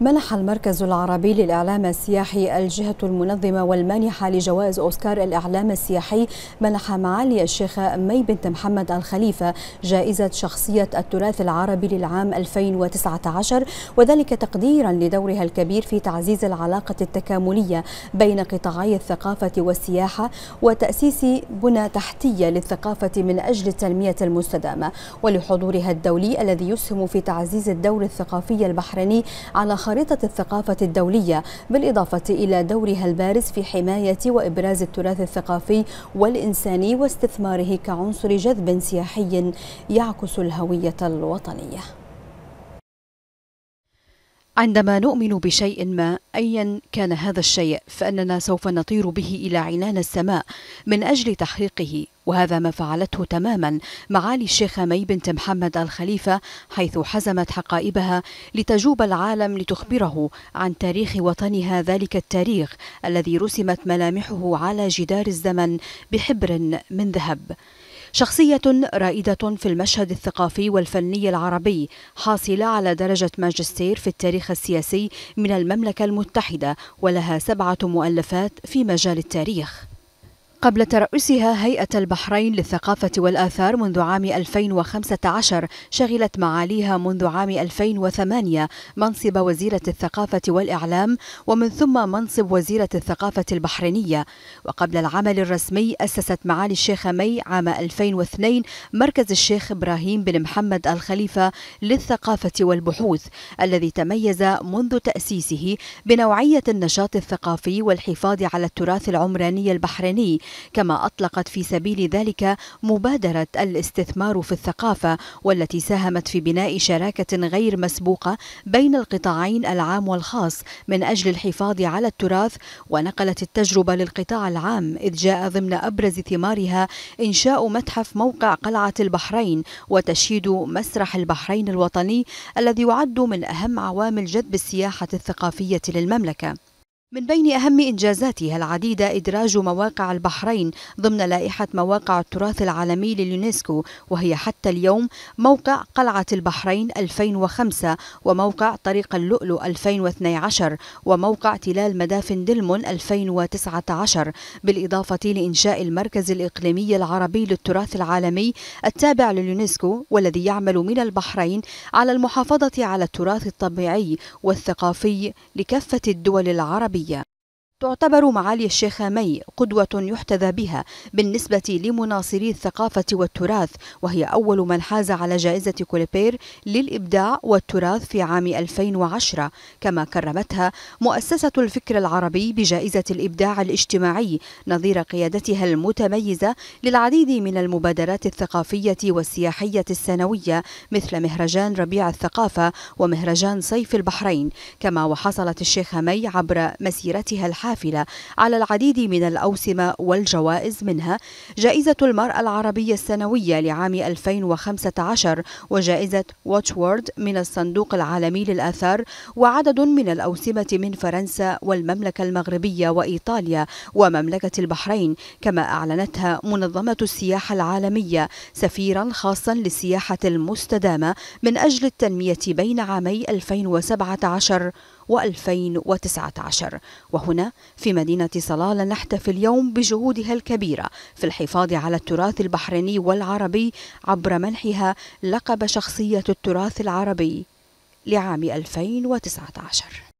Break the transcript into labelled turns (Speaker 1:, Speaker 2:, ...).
Speaker 1: منح المركز العربي للإعلام السياحي الجهة المنظمة والمانحة لجوائز أوسكار الإعلام السياحي منح معالي الشيخة مي بنت محمد الخليفة جائزة شخصية التراث العربي للعام 2019 وذلك تقديرا لدورها الكبير في تعزيز العلاقة التكاملية بين قطاعي الثقافة والسياحة وتأسيس بنى تحتية للثقافة من أجل التنمية المستدامة ولحضورها الدولي الذي يسهم في تعزيز الدور الثقافي البحريني على خريطة الثقافة الدولية بالإضافة إلى دورها البارز في حماية وإبراز التراث الثقافي والإنساني واستثماره كعنصر جذب سياحي يعكس الهوية الوطنية عندما نؤمن بشيء ما أيا كان هذا الشيء فإننا سوف نطير به إلى عنان السماء من أجل تحقيقه وهذا ما فعلته تماما معالي الشيخة مي بنت محمد الخليفة حيث حزمت حقائبها لتجوب العالم لتخبره عن تاريخ وطنها ذلك التاريخ الذي رسمت ملامحه على جدار الزمن بحبر من ذهب شخصية رائدة في المشهد الثقافي والفني العربي حاصلة على درجة ماجستير في التاريخ السياسي من المملكة المتحدة ولها سبعة مؤلفات في مجال التاريخ قبل ترأسها هيئة البحرين للثقافة والآثار منذ عام 2015 شغلت معاليها منذ عام 2008 منصب وزيرة الثقافة والإعلام ومن ثم منصب وزيرة الثقافة البحرينية وقبل العمل الرسمي أسست معالي الشيخ مي عام 2002 مركز الشيخ إبراهيم بن محمد الخليفة للثقافة والبحوث الذي تميز منذ تأسيسه بنوعية النشاط الثقافي والحفاظ على التراث العمراني البحريني كما أطلقت في سبيل ذلك مبادرة الاستثمار في الثقافة والتي ساهمت في بناء شراكة غير مسبوقة بين القطاعين العام والخاص من أجل الحفاظ على التراث ونقلت التجربة للقطاع العام إذ جاء ضمن أبرز ثمارها إنشاء متحف موقع قلعة البحرين وتشييد مسرح البحرين الوطني الذي يعد من أهم عوامل جذب السياحة الثقافية للمملكة من بين أهم إنجازاتها العديدة إدراج مواقع البحرين ضمن لائحة مواقع التراث العالمي لليونسكو وهي حتى اليوم موقع قلعة البحرين 2005 وموقع طريق اللؤلؤ 2012 وموقع تلال مدافن دلمون 2019 بالإضافة لإنشاء المركز الإقليمي العربي للتراث العالمي التابع لليونسكو والذي يعمل من البحرين على المحافظة على التراث الطبيعي والثقافي لكافة الدول العربية я. تعتبر معالي الشيخة مي قدوة يحتذى بها بالنسبة لمناصري الثقافة والتراث وهي أول من حاز على جائزة كوليبير للإبداع والتراث في عام 2010 كما كرمتها مؤسسة الفكر العربي بجائزة الإبداع الاجتماعي نظير قيادتها المتميزة للعديد من المبادرات الثقافية والسياحية السنوية مثل مهرجان ربيع الثقافة ومهرجان صيف البحرين كما وحصلت الشيخة مي عبر مسيرتها الحالية الحافلة على العديد من الأوسمة والجوائز منها جائزة المرأة العربية السنوية لعام 2015 وجائزة واتش وورد من الصندوق العالمي للآثار وعدد من الأوسمة من فرنسا والمملكة المغربية وإيطاليا ومملكة البحرين كما أعلنتها منظمة السياحة العالمية سفيرا خاصا للسياحة المستدامة من أجل التنمية بين عامي 2017 و2019 وهنا في مدينة صلالة نحتفل اليوم بجهودها الكبيرة في الحفاظ على التراث البحريني والعربي عبر منحها لقب شخصية التراث العربي لعام 2019